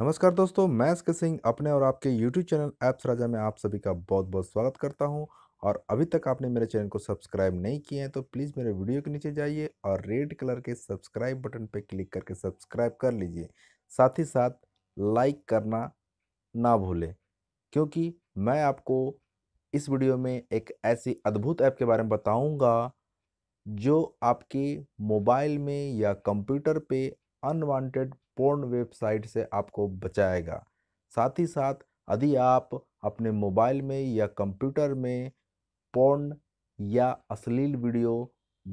नमस्कार दोस्तों मैं एस के सिंह अपने और आपके YouTube चैनल ऐप्स राजा में आप सभी का बहुत बहुत स्वागत करता हूं और अभी तक आपने मेरे चैनल को सब्सक्राइब नहीं किए हैं तो प्लीज़ मेरे वीडियो के नीचे जाइए और रेड कलर के सब्सक्राइब बटन पर क्लिक करके सब्सक्राइब कर लीजिए साथ ही साथ लाइक करना ना भूलें क्योंकि मैं आपको इस वीडियो में एक ऐसी अद्भुत ऐप के बारे में बताऊँगा जो आपके मोबाइल में या कंप्यूटर पर अनवांटेड पोर्न वेबसाइट से आपको बचाएगा साथ ही साथ यदि आप अपने मोबाइल में या कंप्यूटर में पोर्न या अश्लील वीडियो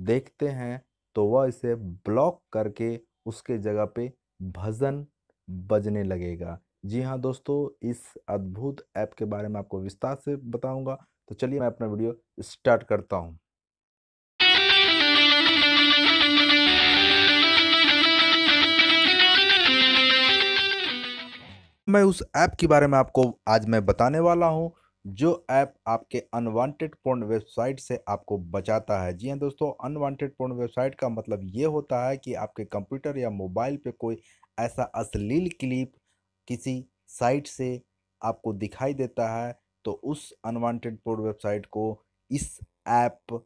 देखते हैं तो वह इसे ब्लॉक करके उसके जगह पे भजन बजने लगेगा जी हाँ दोस्तों इस अद्भुत ऐप के बारे में आपको विस्तार से बताऊंगा तो चलिए मैं अपना वीडियो स्टार्ट करता हूँ मैं उस ऐप के बारे में आपको आज मैं बताने वाला हूँ जो ऐप आपके अनवांटेड पोर्न वेबसाइट से आपको बचाता है जी हाँ दोस्तों अनवांटेड पोर्न वेबसाइट का मतलब ये होता है कि आपके कंप्यूटर या मोबाइल पे कोई ऐसा अश्लील क्लिप किसी साइट से आपको दिखाई देता है तो उस अनवांटेड पोर्न वेबसाइट को इस ऐप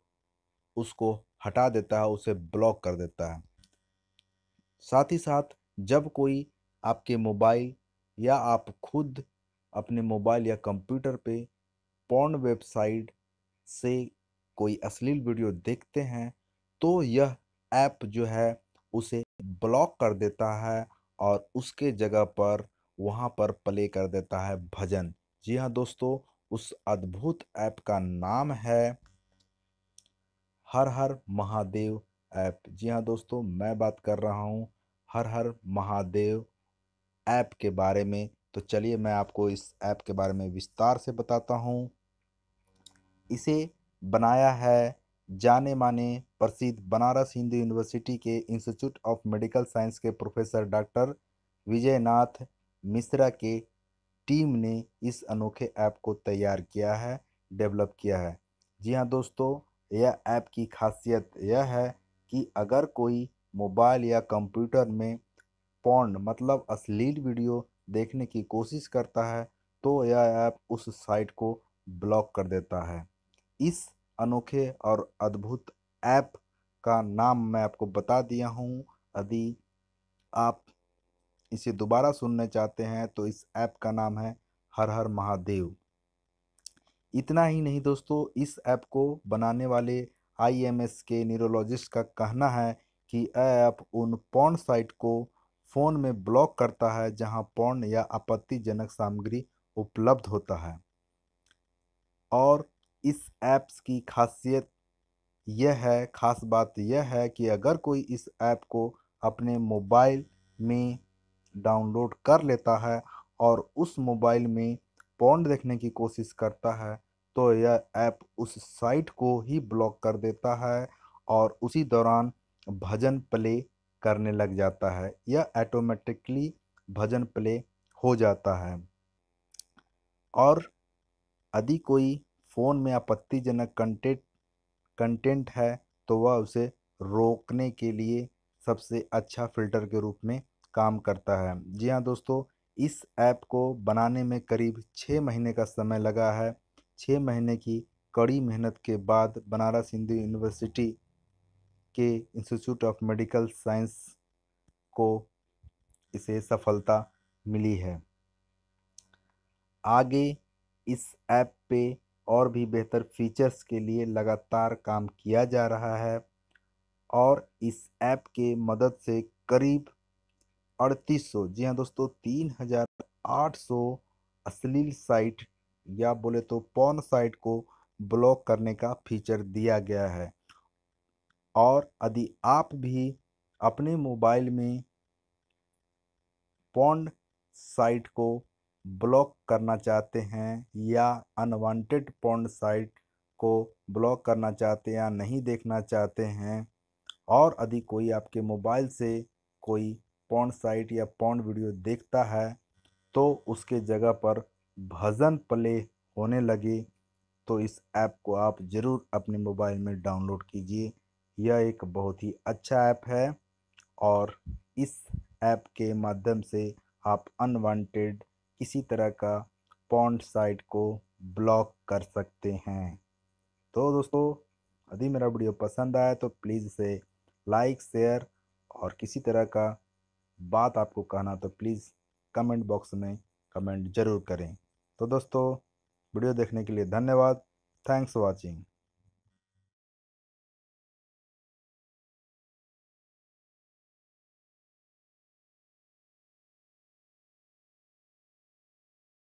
उसको हटा देता है उसे ब्लॉक कर देता है साथ ही साथ जब कोई आपके मोबाइल या आप खुद अपने मोबाइल या कंप्यूटर पे पॉन वेबसाइट से कोई अश्लील वीडियो देखते हैं तो यह ऐप जो है उसे ब्लॉक कर देता है और उसके जगह पर वहाँ पर प्ले कर देता है भजन जी हाँ दोस्तों उस अद्भुत ऐप का नाम है हर हर महादेव ऐप जी हाँ दोस्तों मैं बात कर रहा हूँ हर हर महादेव ऐप के बारे में तो चलिए मैं आपको इस ऐप के बारे में विस्तार से बताता हूँ इसे बनाया है जाने माने प्रसिद्ध बनारस हिंदू यूनिवर्सिटी के इंस्टीट्यूट ऑफ मेडिकल साइंस के प्रोफेसर डॉक्टर विजयनाथ मिश्रा के टीम ने इस अनोखे ऐप को तैयार किया है डेवलप किया है जी हाँ दोस्तों यह ऐप की खासियत यह है कि अगर कोई मोबाइल या कंप्यूटर में पॉन्ड मतलब अश्लील वीडियो देखने की कोशिश करता है तो यह ऐप उस साइट को ब्लॉक कर देता है इस अनोखे और अद्भुत ऐप का नाम मैं आपको बता दिया हूँ यदि आप इसे दोबारा सुनने चाहते हैं तो इस ऐप का नाम है हर हर महादेव इतना ही नहीं दोस्तों इस ऐप को बनाने वाले आईएमएस के न्यूरोलॉजिस्ट का कहना है कि ऐप उन पॉन साइट को फ़ोन में ब्लॉक करता है जहां पॉर्न या आपत्तिजनक सामग्री उपलब्ध होता है और इस ऐप्स की खासियत यह है ख़ास बात यह है कि अगर कोई इस ऐप को अपने मोबाइल में डाउनलोड कर लेता है और उस मोबाइल में पौंड देखने की कोशिश करता है तो यह ऐप उस साइट को ही ब्लॉक कर देता है और उसी दौरान भजन प्ले करने लग जाता है या ऐटोमेटिकली भजन प्ले हो जाता है और यदि कोई फ़ोन में आपत्तिजनक कंटेंट कंटेंट है तो वह उसे रोकने के लिए सबसे अच्छा फ़िल्टर के रूप में काम करता है जी हाँ दोस्तों इस ऐप को बनाने में करीब छः महीने का समय लगा है छः महीने की कड़ी मेहनत के बाद बनारस हिंदू यूनिवर्सिटी के इंस्टीट्यूट ऑफ मेडिकल साइंस को इसे सफलता मिली है आगे इस ऐप पे और भी बेहतर फीचर्स के लिए लगातार काम किया जा रहा है और इस ऐप के मदद से करीब अड़तीस सौ जी हाँ दोस्तों तीन हज़ार आठ सौ अश्लील साइट या बोले तो पौन साइट को ब्लॉक करने का फीचर दिया गया है और यदि आप भी अपने मोबाइल में पॉन्ड साइट को ब्लॉक करना चाहते हैं या अनवांटेड पॉन्ड साइट को ब्लॉक करना चाहते हैं या नहीं देखना चाहते हैं और यदि कोई आपके मोबाइल से कोई पॉन्ड साइट या पॉन्ड वीडियो देखता है तो उसके जगह पर भजन प्ले होने लगे तो इस ऐप को आप ज़रूर अपने मोबाइल में डाउनलोड कीजिए यह एक बहुत ही अच्छा ऐप है और इस ऐप के माध्यम से आप अनवांटेड किसी तरह का पॉन्ट साइट को ब्लॉक कर सकते हैं तो दोस्तों यदि मेरा वीडियो पसंद आया तो प्लीज़ इसे लाइक शेयर और किसी तरह का बात आपको कहना तो प्लीज़ कमेंट बॉक्स में कमेंट ज़रूर करें तो दोस्तों वीडियो देखने के लिए धन्यवाद थैंक्स वॉचिंग